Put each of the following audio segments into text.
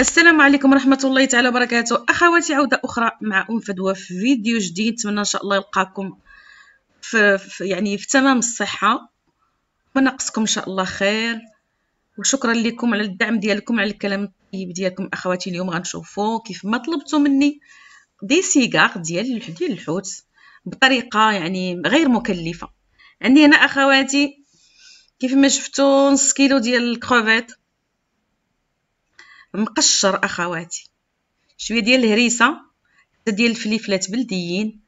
السلام عليكم ورحمة الله تعالى وبركاته أخواتي عودة أخرى مع أم فدوى في فيديو جديد نتمنى إن شاء الله يلقاكم في, في يعني في تمام الصحة ونقصكم إن شاء الله خير وشكرا لكم على الدعم ديالكم على الكلام الطيب ديالكم أخواتي اليوم غنشوفو كيف ما طلبتوا مني دي سيغار ديال ديال الحوت بطريقة يعني غير مكلفة عندي هنا أخواتي كيف ما شفتو نص كيلو ديال الكروفيت مقشر اخواتي شويه ديال الهريسه حتى ديال الفليفلات بلديين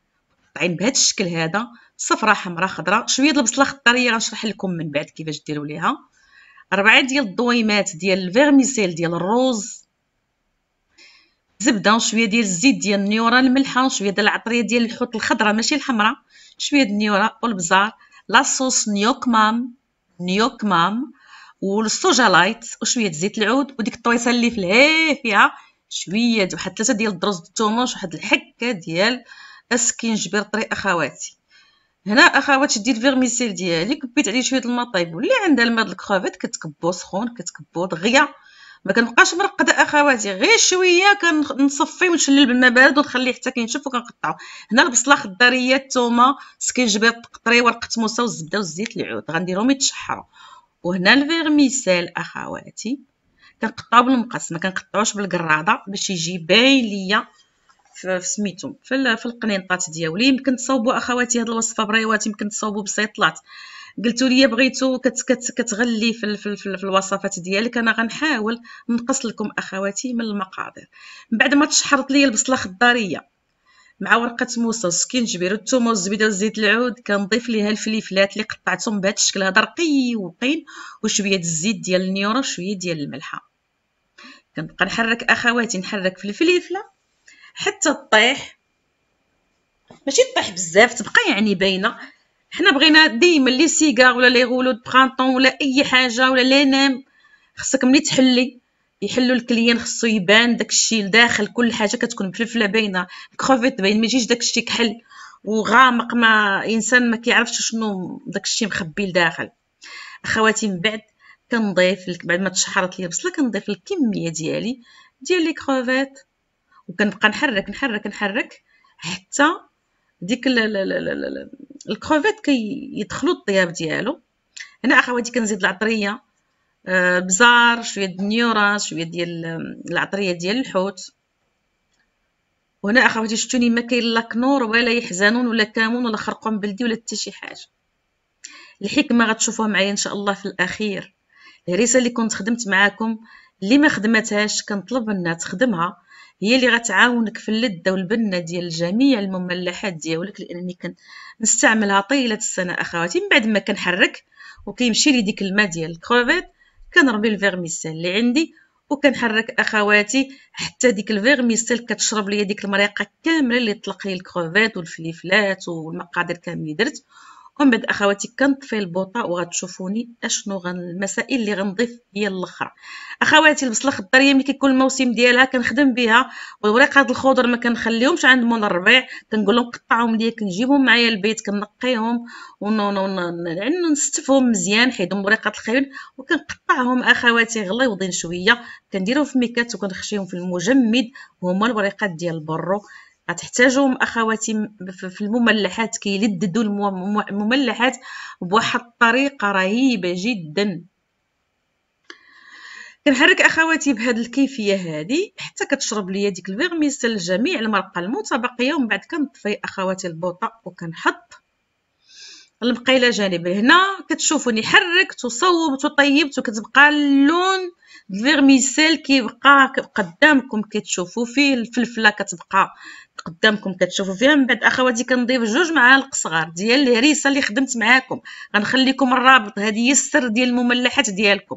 مقطعين بهذا الشكل هذا صفراء حمراء خضراء شويه د البصله خضريه غنشرح لكم من بعد كيفاش ديروا ليها اربعه ديال الضويمات ديال الفيرميسيل ديال الروز زبده وشويه ديال الزيت ديال النيوره الملحه وشويه ديال العطريه ديال الحوت الخضراء ماشي الحمراء شويه ديال النيوره والبزار لاصوص نيوكمام نيوكمام والصوجا لايت وشويه زيت العود وديك الطويصه اللي في الهي فيها شويه واحد ثلاثه ديال الدرج الثوماج واحد الحكه ديال السكينجبير طري اخواتي هنا اخوات شدي الفيرميسيل ديالي كبيت عليه شويه الماء طايب واللي عندها الماء الكروفيت كتكبو سخون كتكبو دغيا ما كنبقاش مرقده اخواتي غير شويه كنصفي ونشلل بالماء بارد ونخليه حتى كينشف وكنقطعو هنا البصله خضاريه الثومه سكينجبير قطري ورقه موسى والزبده والزيت العود غنديرهم يتشحروا وهنا الفيرميسيل اخواتي كنقطعو بالمقص ما كنقطعوش بالقراضه باش يجي باين ليا فسميتو في, في القنينطات ديالي يمكن تصاوبوا اخواتي هاد الوصفه بريوات يمكن تصاوبوا بسيطلات قلتوا لي بغيتو كت كت كتغلي في, في, في الوصفات ديالك انا غنحاول نقص لكم اخواتي من المقادير من بعد ما تشحرت لي البصله خضاريه مع ورقه موصوص كنجبر والثوم والزبيده وزيت العود كنضيف ليها الفليفلات اللي قطعتهم بهذا الشكل هذا رقي وقين وشويه الزيت ديال النيوره وشويه ديال الملحه كنبقى نحرك اخواتي نحرك في الفليفله حتى طيح ماشي طيح بزاف تبقى يعني باينه حنا بغينا ديما لي سيغار ولا لي غولو دو برانطون ولا اي حاجه ولا لي نام خصك ملي تحلي يحلوا الكليان خصو يبان داكشي لداخل كل حاجه كتكون مفلفله باينه كروفيت باين ما يجيش داكشي كحل وغامق ما انسان ما كيعرفش شنو داكشي مخبي لداخل اخواتي من بعد كنضيف لك بعد ما تشحرت لي البصله كنضيف الكميه ديالي ديال لي كروفيت وكنبقى نحرك نحرك نحرك حتى ديك الكروفيت كيدخلوا كي الطياب ديالو هنا اخواتي كنزيد العطريه آه، بزار شويه ديال النيوره شويه ديال العطريه ديال الحوت وهنا اخواتي شتوني ما كاين لا كنور ولا يحزنون ولا كامون ولا خرقوم بلدي ولا حتى شي حاجه الحكمه غتشوفوها معايا ان شاء الله في الاخير الهريسه اللي كنت خدمت معاكم اللي ما خدمتهاش كنطلب منها تخدمها هي اللي غتعاونك في اللذه والبنه ديال جميع المملحات ديالك لانني كنستعملها طيله السنه اخواتي من بعد ما كنحرك وكيمشي لي ديك الماء ديال الكروفيت كنرمي الفيرميسيل اللي عندي وكنحرك اخواتي حتى ديك الفيرميسيل كتشرب ليا ديك المريقه كامله اللي طلق لي الكروفيت والفليفلات والمقادير كامل اللي درت ومن بعد اخواتي كنطفي البوطه وغتشوفوني اشنو غن المسائل اللي غنضيف هي الاخرى اخواتي البصله الخضريه ملي كيكون الموسم ديالها كنخدم بها والوريق هاد الخضر ما كنخليهمش عند مول الربيع كنقول لهم قطعهم ليا كنجيبهم معايا البيت كنقيهم ونستفهم مزيان حيدهم وريقات الخيول وكنقطعهم اخواتي غليوضين شويه كنديرهم في ميكات وكنخشيهم في المجمد وهما الوريقات ديال البرو غتحتاجهم اخواتي في المملحات كيلددوا المملحات بواحد الطريقه رهيبه جدا كنحرك اخواتي بهاد الكيفيه هادي حتى كتشرب ليا ديك الفيغميسل جميع المرقه المتبقيه ومن بعد كنطفي اخواتي البوطه وكنحط البقيله جانب هنا كتشوفوني حركت وصوبت وطيبت وكتبقى اللون الفيرميسيل كيبقى قدامكم كتشوفوا فيه الفلفله كتبقى قدامكم كتشوفوا فيها من بعد اخواتي كنضيف جوج معالق صغار ديال الهريسه اللي خدمت معاكم غنخليكم الرابط هذه هي السر ديال المملحات ديالكم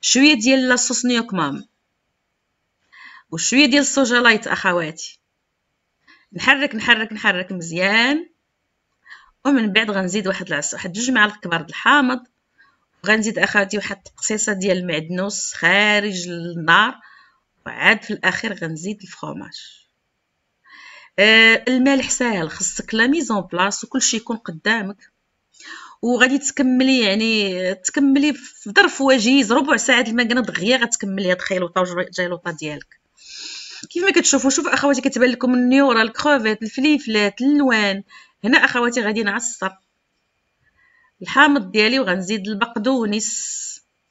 شويه ديال لاصوص نيوك مام وشويه ديال السوجا لايت اخواتي نحرك نحرك نحرك مزيان ومن بعد غنزيد واحد العص واحد جوج معالق كبار د الحامض وغنزيد اخواتي واحد تقصيصه ديال المعدنوس خارج النار وعاد في الاخير غنزيد الفرماج آه، المالح ساهل خصك لا ميزون بلاص وكل شيء يكون قدامك وغادي تكملي يعني تكملي في ظرف وجيز ربع ساعه المكنه دغيا غتكملي هاد الخيلوطه وجيلوطه ديالك كيف ما كتشوفوا شوف اخواتي كتبان لكم النيوره الكروفيت الفليفلات اللوان هنا اخواتي غادي نعصر الحامض ديالي وغنزيد البقدونس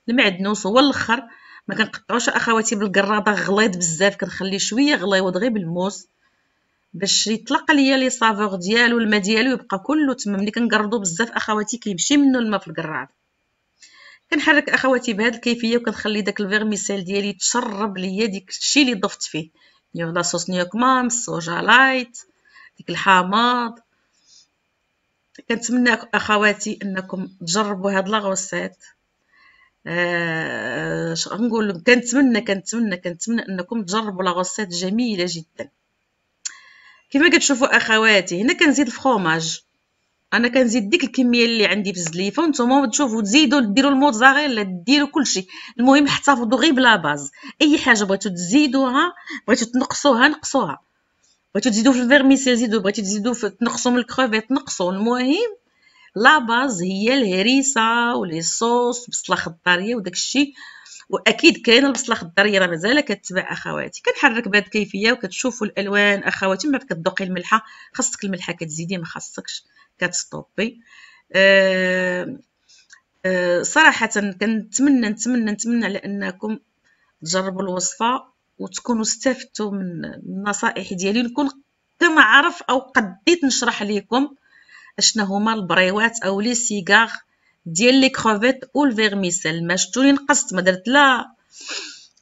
المعدنوس هو الاخر ما كنقطعوش اخواتي بالقراضه غليظ بزاف كنخلي شويه غليظ غير بالموس باش يطلق ليا لي سافور ديالو الما ديالو يبقى كله تما ملي كنقرضو بزاف اخواتي كيمشي منو الماء في الكراض كنحرك اخواتي بهاد الكيفيه وكنخلي داك الفيرميسيل ديالي تشرب ليا ديك الشيء اللي ضفت فيه نيو لا صوص نيوك مام لايت ديك الحامض كنتمنى اخواتي انكم تجربوا هاد لاغوسيت آه نقول كنتمنى كنتمنى كنتمنى انكم تجربوا غوسيت جميله جدا كيما كتشوفوا اخواتي هنا كنزيد الفرماج انا كنزيد ديك الكميه اللي عندي بالزليفه وانتم تشوفوا تزيدوا ديروا الموتزاريلا ديروا كلشي المهم احتفظوا غير بلا باز اي حاجه بغيتو تزيدوها بغيتو تنقصوها نقصوها بغيتو تزيدوا في الفيرميسيل زيدوا بغيتو تزيدوا في تنقصوا من الكروفيت نقصوا المهم لا باز هي الهريسه ولي صوص بصله خضاريه وداكشي واكيد كاينه البصله الخضريه راه مازال كتباع اخواتي كنحرك بهاد الكيفيه وكتشوفوا الالوان اخواتي ما كتذوقي الملحه خاصك الملحه كتزيدي ما خاصكش كتستوبي صراحه كنتمنى نتمنى نتمنى على انكم تجربوا الوصفه وتكونوا استفدتوا من النصائح ديالي نكون كنعرف او قديت نشرح لكم اشنا هما البريوات او لي سيغار ديال لي كروفيت او الفيرميسيل ما شتوني نقصت ما درت لا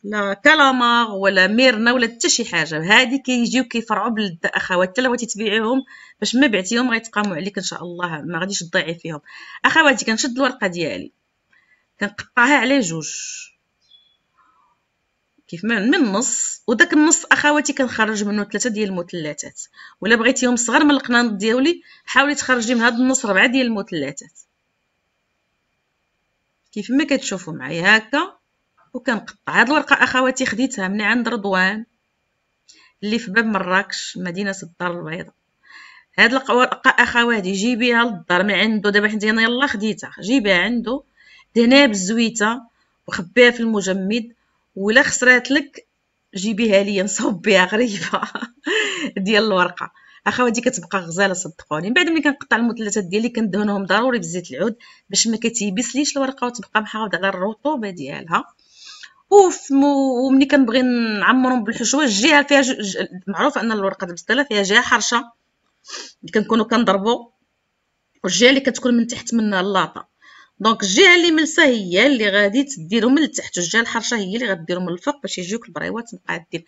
لا كالامار ولا ميرنا ولا حتى شي حاجه هادي كيجيو كيفرعوا اخوات حتى لو تبيعيهم باش ما بعتيهم غيتقاموا عليك ان شاء الله ما غاديش تضيعي فيهم اخواتي كنشد الورقه ديالي كنقطعها على جوج كيف من من النص وداك النص اخواتي كنخرج منه ثلاثه ديال المثلثات ولا بغيتيهم صغار من القنانط ديالي حاولي تخرجي من هذا النص ربعه ديال المثلثات كيف ما كتشوفوا معايا هكا وكنقطع هاد الورقه اخواتي خديتها من عند رضوان اللي في باب مراكش مدينه الدار البيضاء هاد الورقه اخواتي جيبيها للدار من عنده دابا حيت انا يلاه خديتها جيبيها عنده دهنيها بالزويته وخبيها في المجمد ولا خسرات لك جيبيها ليا نصوب بها غريبه ديال الورقه اخواتي كتبقى غزاله صدقوني من بعد ملي كنقطع المثلثات ديالي كندهنهم ضروري بزيت العود باش ما كتيبسليش الورقه وتبقى محافظه على الرطوبه ديالها وملي كنبغي نعمرهم بالحشوه الجهه فيها ج... ج... معروف ان الورقه البسطله فيها جهه حرشه اللي كنكونوا كنضربوا والجهه اللي كتكون من تحت منها اللاطه دونك الجهه اللي ملسه هي اللي غادي تديرهم من التحت والجهه الحرشه هي اللي غديرهم من الفوق باش يجيوك البريوات مقادين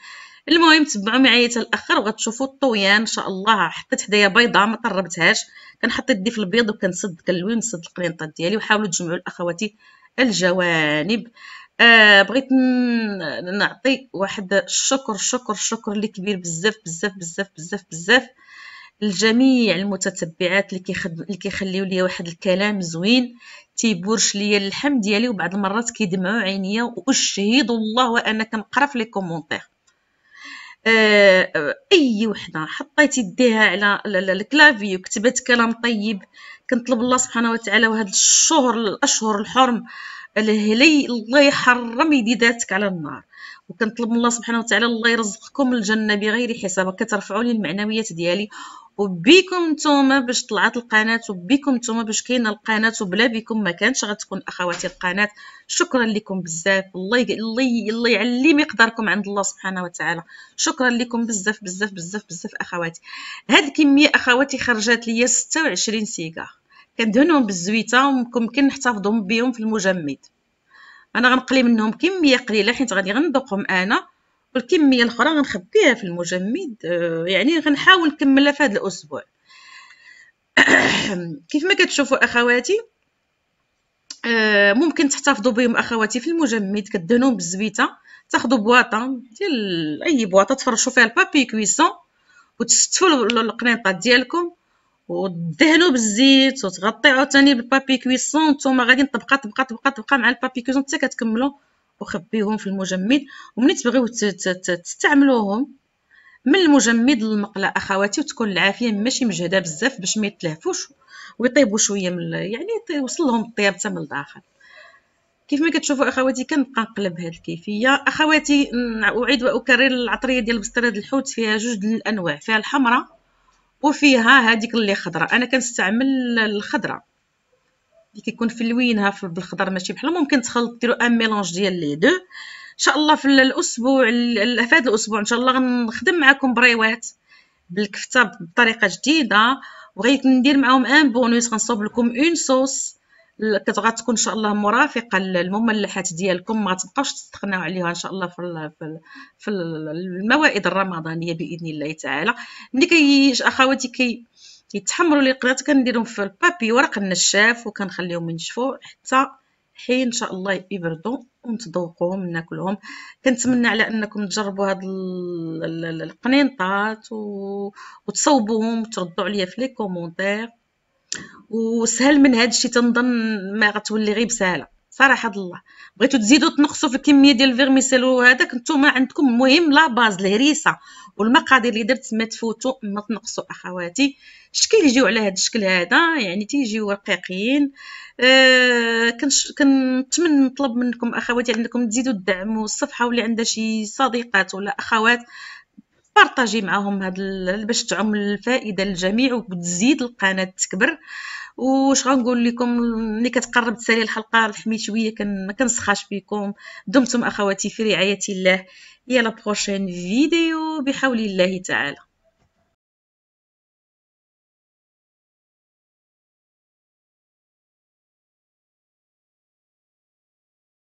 المهم تبعوا معايا حتى الاخر وغتشوفوا الطويان ان شاء الله حطيت حدايا بيضه ما طربتهاش كنحط يدي في البيض وكنسد كنلوي نسد القرينطات ديالي وحاولوا تجمعوا الاخواتي الجوانب آه بغيت نعطي واحد الشكر شكر شكر اللي كبير بزاف بزاف بزاف بزاف بزاف لجميع المتتبعات اللي كيخدم اللي كيخليو ليا واحد الكلام زوين تيبورش ليا اللحم ديالي وبعض المرات كيدمعوا عينيا واشهد الله وانا كنقرا في لي كومونتير آه، اي وحده حطيت يديها على الكلافي وكتبت كلام طيب كنطلب الله سبحانه وتعالى وهاد الشهر الاشهر الحرم الهلي الله يحرم يديداتك على النار وكنطلب من الله سبحانه وتعالى الله يرزقكم الجنه بغير حساب كترفعوا لي المعنويات ديالي وبيكم نتوما باش طلعت القناه وبيكم نتوما باش كاينه القناه وبلا بكم ما كانتش غتكون اخواتي القناه شكرا لكم بزاف الله ي... الله ي... الله يعلي مقداركم عند الله سبحانه وتعالى شكرا لكم بزاف بزاف بزاف بزاف اخواتي هاد الكميه اخواتي خرجات لي 26 سيجار كندهنهم بالزويته وممكن نحتفظهم بهم في المجمد انا غنقلي منهم كميه قليله حيت غادي غندوقهم انا والكميه الاخرى غنخبيها في المجمد آه، يعني غنحاول نكملها في هذا الاسبوع كيف ما كتشوفوا اخواتي آه، ممكن تحتفظوا بهم اخواتي في المجمد كدهنهم بالزبيته تاخذوا بواطه ديال اي بواطه تفرشوا فيها البابي كويسون وتستفوا القنيطات ديالكم ودهنوا بالزيت وتغطيو ثاني بالبابي كويسون نتوما غادي طبقة طبقة طبقة طبقة مع البابي كويسون حتى كتكملو وخبيهم في المجمد ومني تبغيو تستعملوهم من المجمد للمقله اخواتي وتكون العافيه ماشي مجهده بزاف باش ما يتلهفوش ويطيبوا شويه من يعني يوصل لهم الطياب حتى من الداخل كيف ما كتشوفوا اخواتي كنبقى نقلب هذه الكيفيه اخواتي اعيد واكرر العطريه ديال بستراد الحوت فيها جوج الانواع فيها الحمراء وفيها هذيك اللي خضراء انا كنستعمل الخضراء اللي كيكون في لوينها بالخضر ماشي بحال ممكن تخلط ديروا ان ميلونج ديال لي دو ان شاء الله في الاسبوع في هذا الاسبوع ان شاء الله غنخدم معكم بريوات بالكفته بطريقه جديده وغيت ندير معاهم ان بونوس غنصوب لكم اون صوص كتغتكون ان شاء الله مرافقه للمملحات ديالكم ما تبقاوش تستغناو عليها ان شاء الله في في الموائد الرمضانيه باذن الله تعالى ملي كي اخواتي كي يتحمروا لي قرات كنديرهم في البابي ورق النشاف وكنخليهم ينشفوا حتى حين ان شاء الله يبردوا ونتذوقوهم ناكلهم كنتمنى على انكم تجربوا هاد القنينطات وتصوبوهم وتردوا عليا في لي كومونتير وسهل من هذا الشيء تنظن ما غتولي غير بسهله صراحه الله بغيتو تزيدو تنقصوا في الكميه ديال الفيرميسيل وهذاك نتوما عندكم المهم لا باز الهريسه والمقادير اللي درت ما تفوتوا ما تنقصوا اخواتي الشكل يجيو على هذا الشكل هذا يعني تيجيو رقيقين أه كنتمنى نطلب منكم اخواتي عندكم تزيدوا تدعموا الصفحه واللي عندها شي صديقات ولا اخوات بارطاجي معاهم هاد ال... باش تعم الفائده للجميع وتزيد القناه تكبر وش غنقول لكم ملي كتقرب تسالي الحلقه الحميد شويه كن... ما كنسخاش بكم دمتم اخواتي في رعايه الله الى بروشين فيديو بحول الله تعالى